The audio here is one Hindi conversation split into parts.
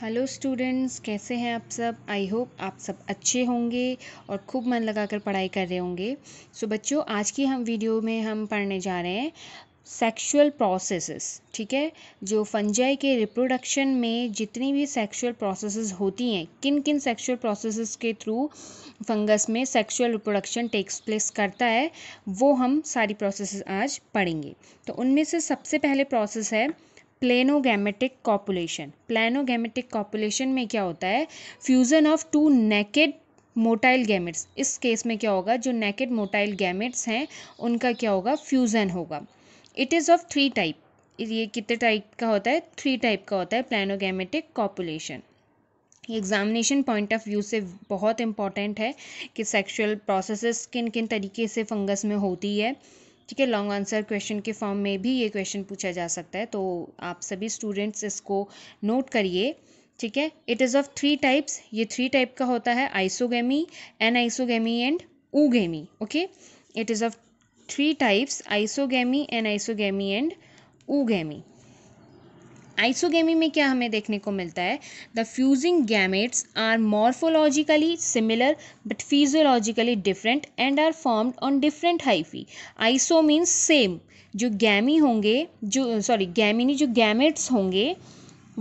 हेलो स्टूडेंट्स कैसे हैं आप सब आई होप आप सब अच्छे होंगे और खूब मन लगाकर पढ़ाई कर रहे होंगे सो so, बच्चों आज की हम वीडियो में हम पढ़ने जा रहे हैं सेक्सुअल प्रोसेसेस ठीक है जो फंजाई के रिप्रोडक्शन में जितनी भी सेक्सुअल प्रोसेसेस होती हैं किन किन सेक्सुअल प्रोसेसेस के थ्रू फंगस में सेक्सुअल रिप्रोडक्शन टेक्स प्लेस करता है वो हम सारी प्रोसेसेस आज पढ़ेंगे तो उनमें से सबसे पहले प्रोसेस है प्लेनोगेमेटिक कॉपुलेशन प्लेनोगेमेटिक कॉपुलेशन में क्या होता है fusion of two naked motile gametes इस केस में क्या होगा जो नेकेड मोटाइल गैमेट्स हैं उनका क्या होगा फ्यूज़न होगा it is of three type ये कितने टाइप का होता है थ्री टाइप का होता है planogametic copulation examination point of view से बहुत इंपॉर्टेंट है कि सेक्शुअल प्रोसेसेस किन किन तरीके से फंगस में होती है ठीक है लॉन्ग आंसर क्वेश्चन के फॉर्म में भी ये क्वेश्चन पूछा जा सकता है तो आप सभी स्टूडेंट्स इसको नोट करिए ठीक है it is of three types ये थ्री टाइप का होता है isogamy anisogamy and oogamy okay it is of three types isogamy anisogamy and oogamy isogamy में क्या हमें देखने को मिलता है the fusing gametes are morphologically similar but physiologically different and are formed on different hyphae iso means same जो गैमी होंगे जो सॉरी गैमिनी जो गैमेट्स होंगे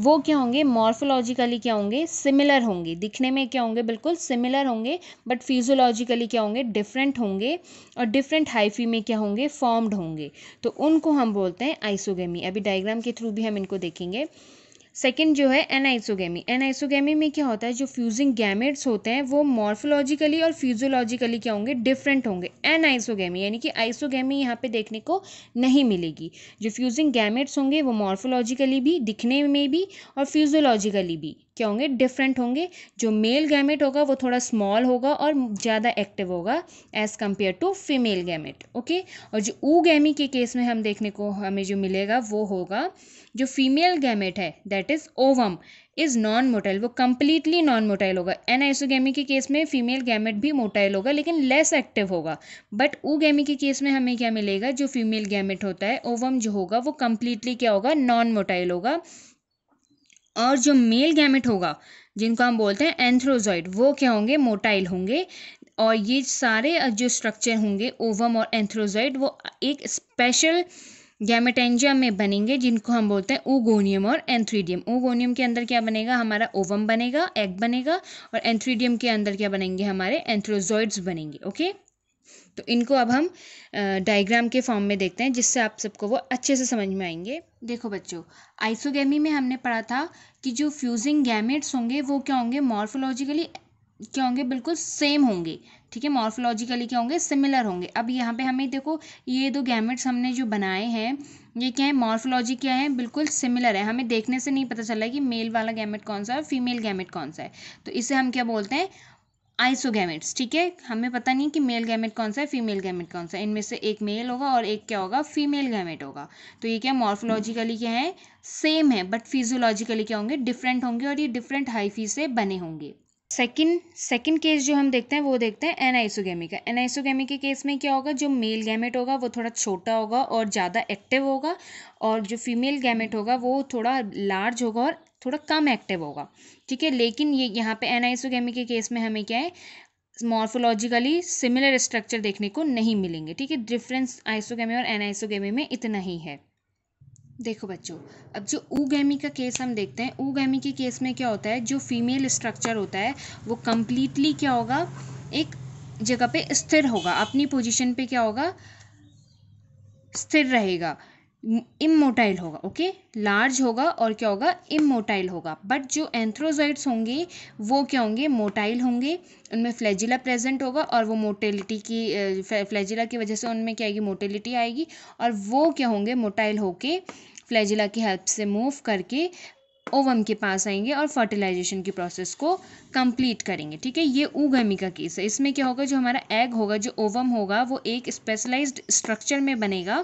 वो क्या होंगे मॉर्फोलॉजिकली क्या होंगे सिमिलर होंगे दिखने में क्या होंगे बिल्कुल सिमिलर होंगे बट फिजियोलॉजिकली क्या होंगे डिफरेंट होंगे और डिफरेंट हाइफी में क्या होंगे फॉर्म्ड होंगे तो उनको हम बोलते हैं आइसोगेमी अभी डायग्राम के थ्रू भी हम इनको देखेंगे सेकेंड जो है एनाइसोगेमी एनाइसोगेमी में क्या होता है जो फ्यूजिंग गैमेट्स होते हैं वो मॉर्फोलॉजिकली और फ्यूजोलॉजिकली क्या होंगे डिफरेंट होंगे एनाइसोगेमी यानी कि आइसोगेमी यहाँ पे देखने को नहीं मिलेगी जो फ्यूजिंग गैमेट्स होंगे वो मॉर्फोलॉजिकली भी दिखने में भी और फ्यूजोलॉजिकली भी क्या होंगे डिफरेंट होंगे जो मेल गैमेट होगा वो थोड़ा स्मॉल होगा और ज़्यादा एक्टिव होगा as compare to female gamete okay और जो ऊ गैमी के केस में हम देखने को हमें जो मिलेगा वो होगा जो फीमेल गैमेट है that is ovum is non motile वो कम्प्लीटली नॉन मोटाइल होगा एनाइसोगेमी के केस में फीमेल गैमेट भी मोटाइल होगा लेकिन लेस एक्टिव होगा बट ऊ गैमी के केस में हमें क्या मिलेगा जो फीमेल गैमेट होता है ओवम जो होगा वो कम्प्लीटली क्या होगा नॉन मोटाइल होगा और जो मेल गैमेट होगा जिनको हम बोलते हैं एंथ्रोजॉइड वो क्या होंगे मोटाइल होंगे और ये सारे जो स्ट्रक्चर होंगे ओवम और एंथ्रोजॉइड वो एक स्पेशल गैमेटेंजियम में बनेंगे जिनको हम बोलते हैं ओगोनियम और एंथ्रीडियम ओगोनियम के अंदर क्या बनेगा हमारा ओवम बनेगा एग बनेगा और एंथ्रीडियम के अंदर क्या बनेंगे हमारे एंथ्रोजॉइड्स बनेंगे ओके तो इनको अब हम डायग्राम के फॉर्म में देखते हैं जिससे आप सबको वो अच्छे से समझ में आएंगे देखो बच्चों आइसोगेमी में हमने पढ़ा था कि जो फ्यूजिंग गैमेट्स होंगे वो क्या होंगे मॉर्फोलॉजिकली क्या होंगे बिल्कुल सेम होंगे ठीक है मॉर्फोलॉजिकली क्या होंगे सिमिलर होंगे अब यहाँ पे हमें देखो ये दो गैमेट्स हमने जो बनाए हैं ये क्या है मॉर्फोलॉजी क्या है बिल्कुल सिमिलर है हमें देखने से नहीं पता चला कि मेल वाला गैमेट कौन सा है फीमेल गैमेट कौन सा है तो इसे हम क्या बोलते हैं आइसोगेमेट्स ठीक है हमें पता नहीं कि मेल गैमेट कौन सा है फीमेल गैमेट कौन सा है इनमें से एक मेल होगा और एक क्या होगा फीमेल गैमेट होगा तो ये क्या मॉर्फोलॉजिकली क्या है सेम है बट फिजियोलॉजिकली क्या होंगे डिफरेंट होंगे और ये डिफरेंट हाइफी से बने होंगे सेकंड सेकंड केस जो हम देखते हैं वो देखते हैं एनाइसोगेमी का एनाइसोगेमी के केस में क्या होगा जो मेल गैमेट होगा वो थोड़ा छोटा होगा और ज़्यादा एक्टिव होगा और जो फीमेल गैमेट होगा वो थोड़ा लार्ज होगा और थोड़ा कम एक्टिव होगा ठीक है लेकिन ये यहाँ पे एनाइसोगेमी के केस में हमें क्या है मॉर्फोलॉजिकली सिमिलर स्ट्रक्चर देखने को नहीं मिलेंगे ठीक है डिफरेंस आइसोगेमी और एनाइसोगेमी में इतना ही है देखो बच्चों अब जो ऊगैमी का केस हम देखते हैं ऊगैमी के केस में क्या होता है जो फीमेल स्ट्रक्चर होता है वो कम्प्लीटली क्या होगा एक जगह पे स्थिर होगा अपनी पोजीशन पे क्या होगा स्थिर रहेगा इमोटाइल होगा ओके लार्ज होगा और क्या होगा इमोटाइल होगा बट जो एंथ्रोजाइड्स होंगे वो क्या होंगे मोटाइल होंगे उनमें फ्लैजिला प्रेजेंट होगा और वो मोटेलिटी की फ्लैजिला की वजह से उनमें क्या आएगी मोटेलिटी आएगी और वो क्या होंगे मोटाइल होके फ्लैजिला की हेल्प से मूव करके ओवम के पास आएंगे और फर्टिलाइजेशन की प्रोसेस को कंप्लीट करेंगे ठीक है ये ऊगमी का केस है इसमें क्या होगा जो हमारा एग होगा जो ओवम होगा वो एक स्पेशलाइज्ड स्ट्रक्चर में बनेगा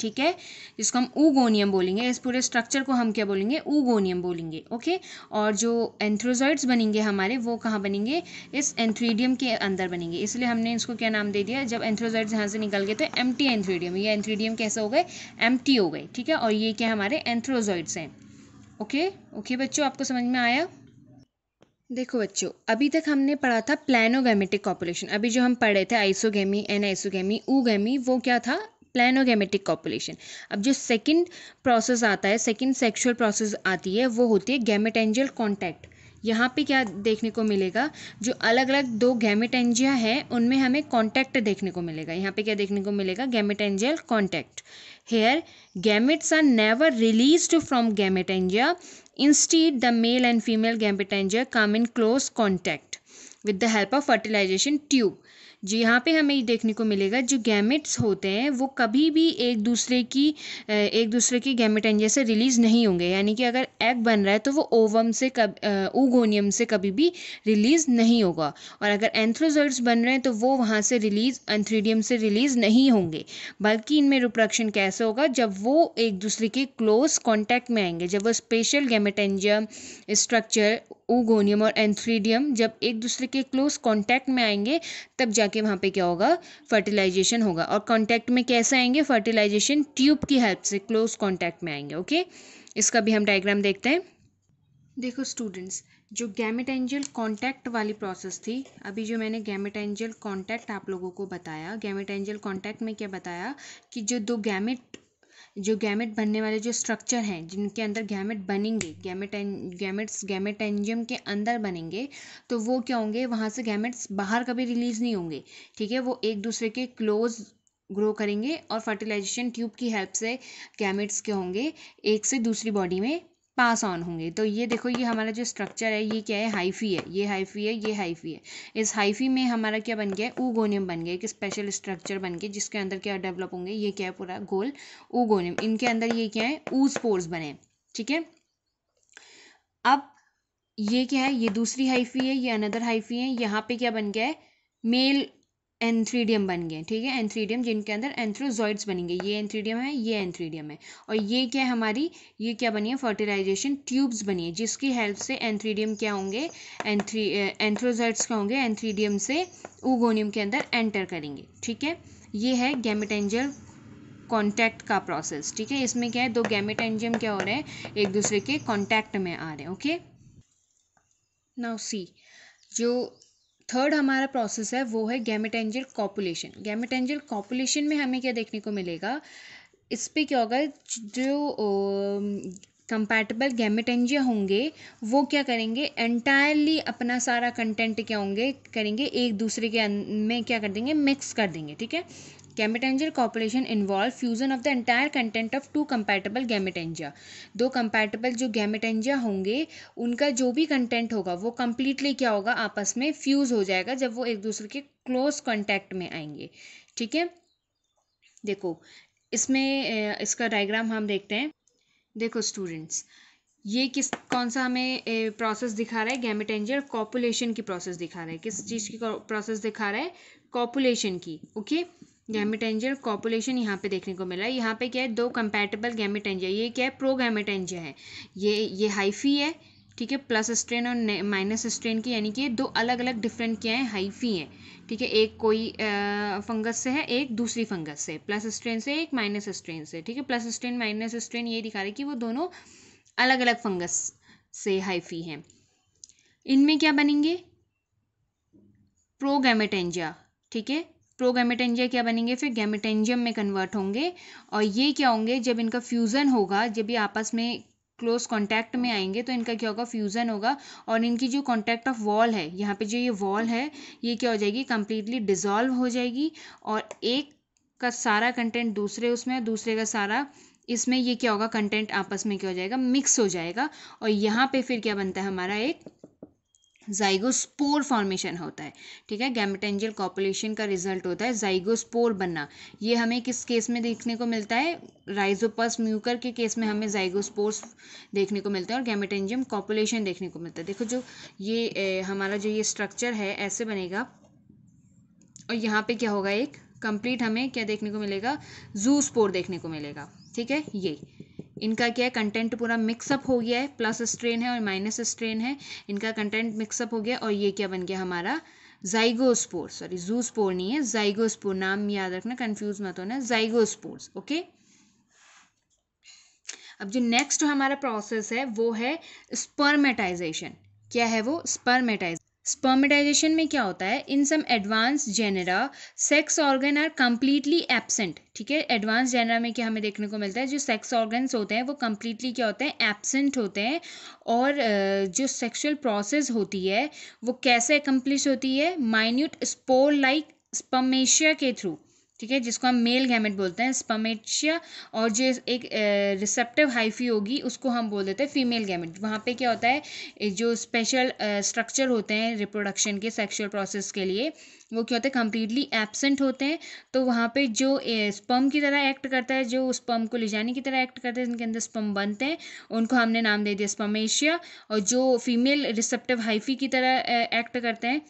ठीक है जिसको हम ऊगोनियम बोलेंगे इस पूरे स्ट्रक्चर को हम क्या बोलेंगे ऊगोनियम बोलेंगे ओके और जो एंथ्रोजॉइड्स बनेंगे हमारे वो कहाँ बनेंगे इस एंथ्रीडियम के अंदर बनेंगे इसलिए हमने इसको क्या नाम दे दिया जब एंथ्रोजॉइड्स यहाँ से निकल गए तो एम टी एंथ्रीडियम ये एंथ्रीडियम कैसे हो गए एम हो गए ठीक है और ये क्या हमारे एंथ्रोजॉइड्स हैं ओके ओके बच्चों आपको समझ में आया देखो बच्चों अभी तक हमने पढ़ा था प्लानोगेमेटिक कॉपुलेशन अभी जो हम पढ़े थे आइसोगेमी एन आइसोगेमी ऊगेमी वो क्या था प्लानोगेमेटिक कॉपुलेशन अब जो सेकंड प्रोसेस आता है सेकंड सेक्सुअल प्रोसेस आती है वो होती है गैमेटेंजियल कॉन्टैक्ट यहाँ पे क्या देखने को मिलेगा जो अलग अलग दो गैमेटेंजिया है उनमें हमें कॉन्टैक्ट देखने को मिलेगा यहाँ पे क्या देखने को मिलेगा gametangial contact here gametes are never release from gametangia instead the male and female gametangia come in close contact with the help of fertilisation tube जो यहाँ पे हमें देखने को मिलेगा जो गैमेट्स होते हैं वो कभी भी एक दूसरे की एक दूसरे के गैमेट एंजिया से रिलीज़ नहीं होंगे यानी कि अगर एग बन रहा है तो वो ओवम से कब ओगोनियम से कभी भी रिलीज़ नहीं होगा और अगर एंथ्रोजर्ट्स बन रहे हैं तो वो वहाँ से रिलीज़ एंथ्रीडियम से रिलीज़ नहीं होंगे बल्कि इनमें रिप्रोडक्शन कैसे होगा जब वो एक दूसरे के क्लोज कॉन्टैक्ट में आएंगे जब वो स्पेशल गैमेटेंजियम स्ट्रक्चर ओगोनियम और एंथ्रीडियम जब एक दूसरे के क्लोज कांटेक्ट में आएंगे तब जाके वहाँ पे क्या होगा फर्टिलाइजेशन होगा और कांटेक्ट में कैसे आएंगे फर्टिलाइजेशन ट्यूब की हेल्प से क्लोज कांटेक्ट में आएंगे ओके इसका भी हम डायग्राम देखते हैं देखो स्टूडेंट्स जो गैमेट एंजल कॉन्टैक्ट वाली प्रोसेस थी अभी जो मैंने गैमेट एंजल कॉन्टैक्ट आप लोगों को बताया गैमेट एंजल कॉन्टैक्ट में क्या बताया कि जो दो गैमेट जो गैमेट बनने वाले जो स्ट्रक्चर हैं जिनके अंदर गैमेट बनेंगे गैमेट गैमेट्स गैमेट एंजियम के अंदर बनेंगे तो वो क्या होंगे वहाँ से गैमेट्स बाहर कभी रिलीज़ नहीं होंगे ठीक है वो एक दूसरे के क्लोज ग्रो करेंगे और फर्टिलाइजेशन ट्यूब की हेल्प से गैमेट्स के होंगे एक से दूसरी बॉडी में पास ऑन होंगे तो ये देखो ये हमारा जो स्ट्रक्चर है ये क्या है हाइफी है ये हाइफी है ये हाइफी है इस हाइफी में हमारा क्या बन गया है ऊगोनियम बन गया एक स्पेशल स्ट्रक्चर बन गया जिसके अंदर क्या डेवलप होंगे ये क्या है पूरा गोल ऊगोनियम इनके अंदर ये क्या है ऊ स्पोर्स बने ठीक है अब ये क्या है ये दूसरी हाइफी है ये अनदर हाइफी है यहाँ पे क्या बन गया है मेल एंथ्रीडियम बन गए ठीक है एंथ्रीडियम जिनके अंदर एंथ्रोजॉइड्स बनेंगे ये एंथ्रीडियम है ये एंथ्रीडियम है और ये क्या है हमारी ये क्या बनी है फर्टिलाइजेशन ट्यूब्स बनी है जिसकी हेल्प से एंथ्रीडियम क्या होंगे एंथ्री एंथ्रोजॉइड्स क्या होंगे एंथ्रीडियम से ओगोनियम के अंदर एंटर करेंगे ठीक है ये है गैमेटेंजल कॉन्टैक्ट का प्रोसेस ठीक है इसमें क्या है दो गैमेटेंजियम क्या हो रहे हैं एक दूसरे के कॉन्टैक्ट में आ रहे हैं ओके नाउ सी जो थर्ड हमारा प्रोसेस है वो है गैमेटेंजल कॉपुलेशन गैमेटेंजिल कॉपुलेशन में हमें क्या देखने को मिलेगा इस पर क्या होगा जो कंपैटिबल गैमेटेंजिया होंगे वो क्या करेंगे एंटायरली अपना सारा कंटेंट क्या होंगे करेंगे एक दूसरे के में क्या कर देंगे मिक्स कर देंगे ठीक है gametangial copulation involve fusion of the entire content of two compatible gametangia दो कंपैटिबल जो गैमेटेंजिया होंगे उनका जो भी कंटेंट होगा वो कम्प्लीटली क्या होगा आपस में फ्यूज हो जाएगा जब वो एक दूसरे के क्लोज कॉन्टैक्ट में आएंगे ठीक है देखो इसमें इसका डायग्राम हम देखते हैं देखो स्टूडेंट्स ये किस कौन सा हमें प्रोसेस दिखा रहा है गैमेटेंजर कॉपुलेशन की प्रोसेस दिखा रहा है किस चीज़ की प्रोसेस दिखा रहा है कॉपुलेशन की ओके okay? गैमेटेंजिया कॉपुलेशन यहाँ पे देखने को मिला है यहाँ पे क्या है दो कंपैटिबल गैमेटेंजिया ये क्या है प्रो गैमेटेंजिया है ये ये हाइफी है ठीक है प्लस स्ट्रेन और माइनस स्ट्रेन की यानी कि दो अलग अलग डिफरेंट क्या है हाइफी हैं ठीक है एक कोई आ, फंगस से है एक दूसरी फंगस से प्लस स्ट्रेन से एक माइनस स्ट्रेन से ठीक है प्लस स्ट्रेन माइनस स्ट्रेन ये दिखा रहे कि वो दोनों अलग अलग फंगस से हाइफी हैं इनमें क्या बनेंगे प्रो ठीक है प्रोगेमेटेंजिया क्या बनेंगे फिर गैमेटेंजियम में कन्वर्ट होंगे और ये क्या होंगे जब इनका फ्यूज़न होगा जब ये आपस में क्लोज कॉन्टैक्ट में आएंगे तो इनका क्या होगा फ्यूज़न होगा और इनकी जो कॉन्टैक्ट ऑफ वॉल है यहाँ पे जो ये वॉल है ये क्या हो जाएगी कम्प्लीटली डिजॉल्व हो जाएगी और एक का सारा कंटेंट दूसरे उसमें दूसरे का सारा इसमें ये क्या होगा कंटेंट आपस में क्या हो जाएगा मिक्स हो जाएगा और यहाँ पे फिर क्या बनता है हमारा एक जाइगोस्पोर फॉर्मेशन होता है ठीक है गैमेटेंजियल कॉपुलेशन का रिजल्ट होता है जाइगोस्पोर बनना ये हमें किस केस में देखने को मिलता है राइजोपस म्यूकर के केस में हमें जाइगोस्पोर्स देखने को मिलता है और गैमेटेंजियम कॉपुलेशन देखने को मिलता है देखो जो ये ए, हमारा जो ये स्ट्रक्चर है ऐसे बनेगा और यहाँ पर क्या होगा एक कंप्लीट हमें क्या देखने को मिलेगा जू स्पोर देखने को मिलेगा ठीक है ये इनका क्या है कंटेंट पूरा मिक्सअप हो गया है प्लस स्ट्रेन है और माइनस स्ट्रेन है इनका कंटेंट मिक्सअप हो गया और ये क्या बन गया हमारा जाइगोस्पोर सॉरी जूस्पोर नहीं है जाइगोस्पोर नाम याद रखना कंफ्यूज मत होना जाइगोस्पोर ओके अब जो नेक्स्ट हमारा प्रोसेस है वो है स्पर्मेटाइजेशन क्या है वो स्पर्मेटाइज स्पर्मेटाइजेशन में क्या होता है in some advance genera sex organ are completely absent ठीक है एडवांस जेनेरा में क्या हमें देखने को मिलता है जो सेक्स ऑर्गन्स होते हैं वो कम्प्लीटली क्या होते हैं एबसेंट होते हैं और जो सेक्सुअल प्रोसेस होती है वो कैसे अकम्प्लिश होती है माइन्यूट स्पोर लाइक स्पमेशिया के थ्रू ठीक है जिसको हम मेल गैमेट बोलते हैं स्पमेशिया और जो एक रिसेप्टिव हाइफी होगी उसको हम बोल देते हैं फीमेल गैमेट वहाँ पे क्या होता है जो स्पेशल स्ट्रक्चर होते हैं रिप्रोडक्शन के सेक्सुअल प्रोसेस के लिए वो क्या होते हैं कम्प्लीटली एबसेंट होते हैं तो वहाँ पे जो स्पम की तरह एक्ट करता है जो स्पम को ले जाने की तरह एक्ट करते हैं जिनके अंदर स्पम बनते हैं उनको हमने नाम दे दिया स्पमेशिया और जो फीमेल रिसेप्टिव हाइफी की तरह एक्ट करते हैं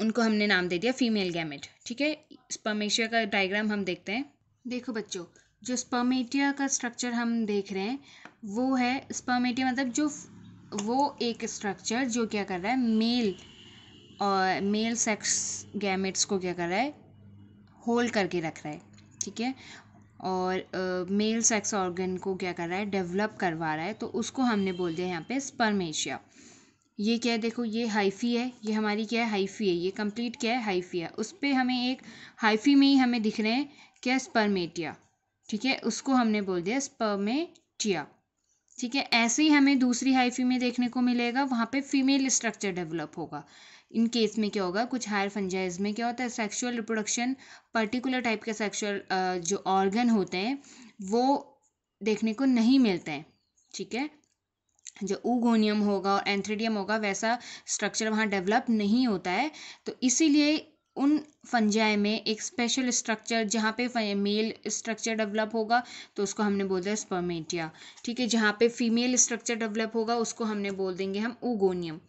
उनको हमने नाम दे दिया फीमेल गैमेट ठीक है स्पर्मेशिया का डायग्राम हम देखते हैं देखो बच्चों जो स्पर्मेटिया का स्ट्रक्चर हम देख रहे हैं वो है स्पर्मेटिया मतलब जो वो एक स्ट्रक्चर जो क्या कर रहा है मेल और मेल सेक्स गैमेट्स को क्या कर रहा है होल्ड करके रख रहा है ठीक है और मेल सेक्स ऑर्गन को क्या कर रहा है डेवलप करवा रहा है तो उसको हमने बोल दिया यहाँ पे स्पर्मेशिया ये क्या है देखो ये हाइफ़ी है ये हमारी क्या है हाइफ़ी है ये कंप्लीट क्या है हाइफ़ी है उस पर हमें एक हाइफ़ी में ही हमें दिख रहे हैं क्या स्पर्मेटिया ठीक है उसको हमने बोल दिया स्पर्मेटिया ठीक है ऐसे ही हमें दूसरी हाइफी में देखने को मिलेगा वहाँ पे फीमेल स्ट्रक्चर डेवलप होगा इन केस में क्या होगा कुछ हायर फंजाइज में क्या होता है सेक्शुअल रिप्रोडक्शन पर्टिकुलर टाइप के सेक्शुअल जो ऑर्गन होते हैं वो देखने को नहीं मिलते हैं ठीक है जो ऊगोनियम होगा और एंथ्रेडियम होगा वैसा स्ट्रक्चर वहाँ डेवलप नहीं होता है तो इसीलिए उन फंजाई में एक स्पेशल स्ट्रक्चर जहाँ पे मेल स्ट्रक्चर डेवलप होगा तो उसको हमने बोल दिया स्पर्मेटिया ठीक है जहाँ पे फीमेल स्ट्रक्चर डेवलप होगा उसको हमने बोल देंगे हम ऊगोनियम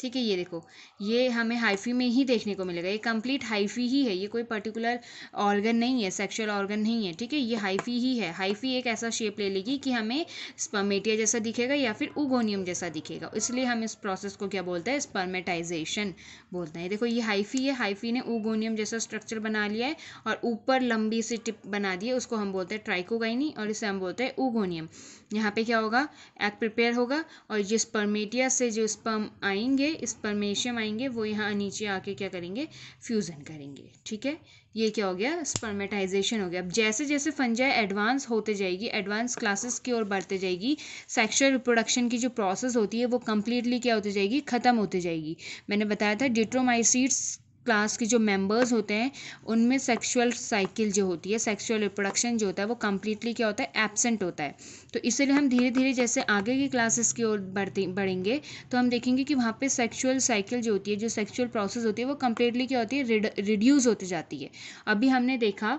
ठीक है ये देखो ये हमें हाइफी में ही देखने को मिलेगा ये कंप्लीट हाइफी ही है ये कोई पर्टिकुलर ऑर्गन नहीं है सेक्सुअल ऑर्गन नहीं है ठीक है ये हाइफी ही है हाइफी एक ऐसा शेप ले लेगी कि हमें स्पर्मेटिया जैसा दिखेगा या फिर उगोनियम जैसा दिखेगा इसलिए हम इस प्रोसेस को क्या बोलते हैं स्पर्मेटाइजेशन बोलते हैं देखो ये हाइफी है हाइफी ने उगोनियम जैसा स्ट्रक्चर बना लिया है और ऊपर लंबी सी टिप बना दी है उसको हम बोलते हैं ट्राइकोगाइनी और इसे हम बोलते हैं उगोनियम यहाँ पे क्या होगा एग प्रिपेयर होगा और ये स्पर्मेटिया से जो स्पर्म आएंगे स्पर्मेशियम आएंगे वो यहाँ नीचे आके क्या करेंगे फ्यूज़न करेंगे ठीक है ये क्या हो गया स्पर्मेटाइजेशन हो गया अब जैसे जैसे फंजाई एडवांस होते जाएगी एडवांस क्लासेस की ओर बढ़ते जाएगी सेक्सुअल रिप्रोडक्शन की जो प्रोसेस होती है वो कम्प्लीटली क्या होती जाएगी ख़त्म होती जाएगी मैंने बताया था डिट्रोमाइसीड्स क्लास के जो मेंबर्स होते हैं उनमें सेक्सुअल साइकिल जो होती है सेक्सुअल रिप्रोडक्शन जो होता है वो कम्प्लीटली क्या होता है एबसेंट होता है तो इसीलिए हम धीरे धीरे जैसे आगे की क्लासेस की ओर बढ़ते बढ़ेंगे तो हम देखेंगे कि वहाँ पे सेक्सुअल साइकिल जो होती है जो सेक्सुअल प्रोसेस होती है वो कम्प्लीटली क्या होती है रिड्यूज़ होती जाती है अभी हमने देखा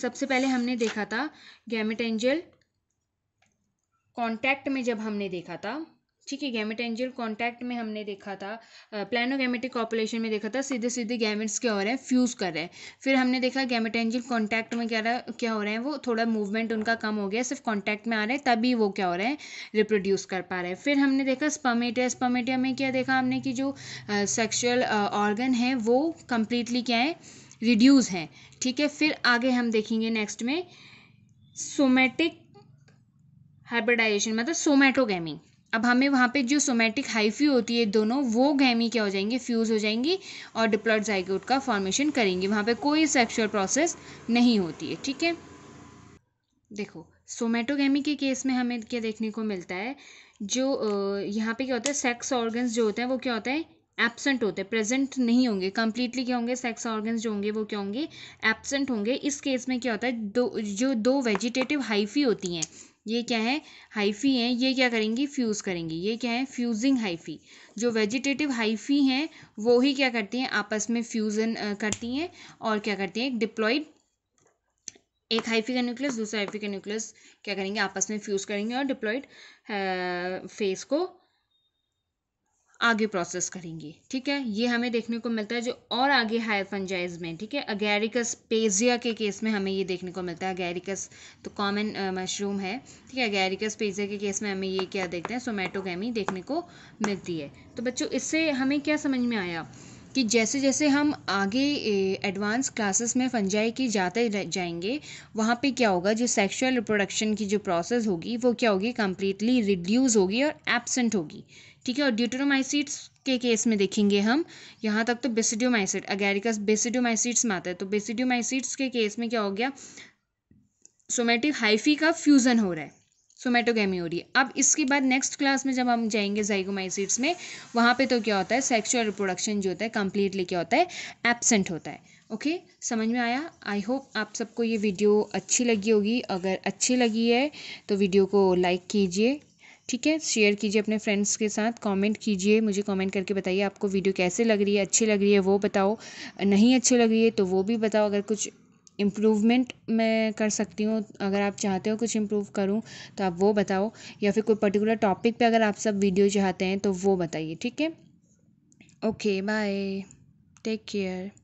सबसे पहले हमने देखा था एंजल कॉन्टैक्ट में जब हमने देखा था ठीक है गैमेटेंजियल कॉन्टैक्ट में हमने देखा था प्लानोगेमेटिक कॉपुलेशन में देखा था सीधे सीधे गैमेट्स क्या हो रहे हैं फ्यूज़ कर रहे हैं फिर हमने देखा गैमेटेंजियल कॉन्टैक्ट में क्या क्या हो रहे हैं वो थोड़ा मूवमेंट उनका कम हो गया सिर्फ कॉन्टैक्ट में आ रहे हैं तभी वो क्या हो रहे हैं रिप्रोड्यूस कर पा रहे हैं फिर हमने देखा स्पमेटिया स्पमेटिया में क्या देखा हमने कि जो सेक्शुअल ऑर्गन है वो कम्प्लीटली क्या है रिड्यूज़ हैं ठीक है फिर आगे हम देखेंगे नेक्स्ट में सोमेटिक हाइब्रिडाइजेशन मतलब सोमेटोगेमी अब हमें वहाँ पे जो सोमेटिक हाइफी होती है दोनों वो गहमी क्या हो जाएंगे फ्यूज़ हो जाएंगी और डिप्लॉयड जाइगोट का फॉर्मेशन करेंगे वहाँ पे कोई सेक्सुअल प्रोसेस नहीं होती है ठीक है देखो सोमेटोगेमी के केस में हमें क्या देखने को मिलता है जो यहाँ पे क्या होता है सेक्स ऑर्गन्स जो होते हैं वो क्या होता है एबसेंट होते हैं प्रेजेंट नहीं होंगे कंप्लीटली क्या होंगे सेक्स ऑर्गन्स जो होंगे वो क्या होंगे एबसेंट होंगे इस केस में क्या होता है दो जो दो वेजिटेटिव हाइफी होती हैं ये क्या है हाइफी हैं ये क्या करेंगी फ्यूज़ करेंगी ये क्या है फ्यूजिंग हाइफी जो वेजिटेटिव हाइफी हैं वो ही क्या करती हैं आपस में फ्यूज़न करती हैं और क्या करती हैं डिप्लॉइड डिप्लॉयड एक हाइफी का न्यूक्लियस दूसरा हाइफी का न्यूक्लियस क्या करेंगे आपस में फ्यूज़ करेंगे और डिप्लॉयड फेस को आगे प्रोसेस करेंगे ठीक है ये हमें देखने को मिलता है जो और आगे हायर फंजाइज में ठीक है अगैरिकस पेजिया के केस में हमें ये देखने को मिलता है अगैरिकस तो कॉमन मशरूम है ठीक है अगैरिकस पेजिया के केस में हमें ये क्या देखते हैं सोमेटोगेमी देखने को मिलती है तो बच्चों इससे हमें क्या समझ में आया कि जैसे जैसे हम आगे एडवांस क्लासेस में फंजाई की जाते जाएंगे वहाँ पे क्या होगा जो सेक्सुअल रिप्रोडक्शन की जो प्रोसेस होगी वो क्या होगी कम्प्लीटली रिड्यूस होगी और एबसेंट होगी ठीक है और ड्यूटरोमाइसिट्स के केस में देखेंगे हम यहाँ तक तो बेसिडियोमाइसिट अगैरिकस बेसिडियोमाइसिट्स में आता है तो बेसिडियोमाइसिट्स के केस में क्या हो गया सोमेटिक हाइफी का फ्यूज़न हो रहा है हो रही है अब इसके बाद नेक्स्ट क्लास में जब हम जाएंगे जाइगोमाइसिट्स में वहाँ पे तो क्या होता है सेक्सुअल रिप्रोडक्शन जो होता है कम्प्लीटली क्या होता है एबसेंट होता है ओके okay? समझ में आया आई होप आप सबको ये वीडियो अच्छी लगी होगी अगर अच्छी लगी है तो वीडियो को लाइक कीजिए ठीक है शेयर कीजिए अपने फ्रेंड्स के साथ कमेंट कीजिए मुझे कमेंट करके बताइए आपको वीडियो कैसे लग रही है अच्छी लग रही है वो बताओ नहीं अच्छी लग रही है तो वो भी बताओ अगर कुछ इम्प्रूवमेंट मैं कर सकती हूँ अगर आप चाहते हो कुछ इम्प्रूव करूँ तो आप वो बताओ या फिर कोई पर्टिकुलर टॉपिक पे अगर आप सब वीडियो चाहते हैं तो वो बताइए ठीक है ओके बाय टेक केयर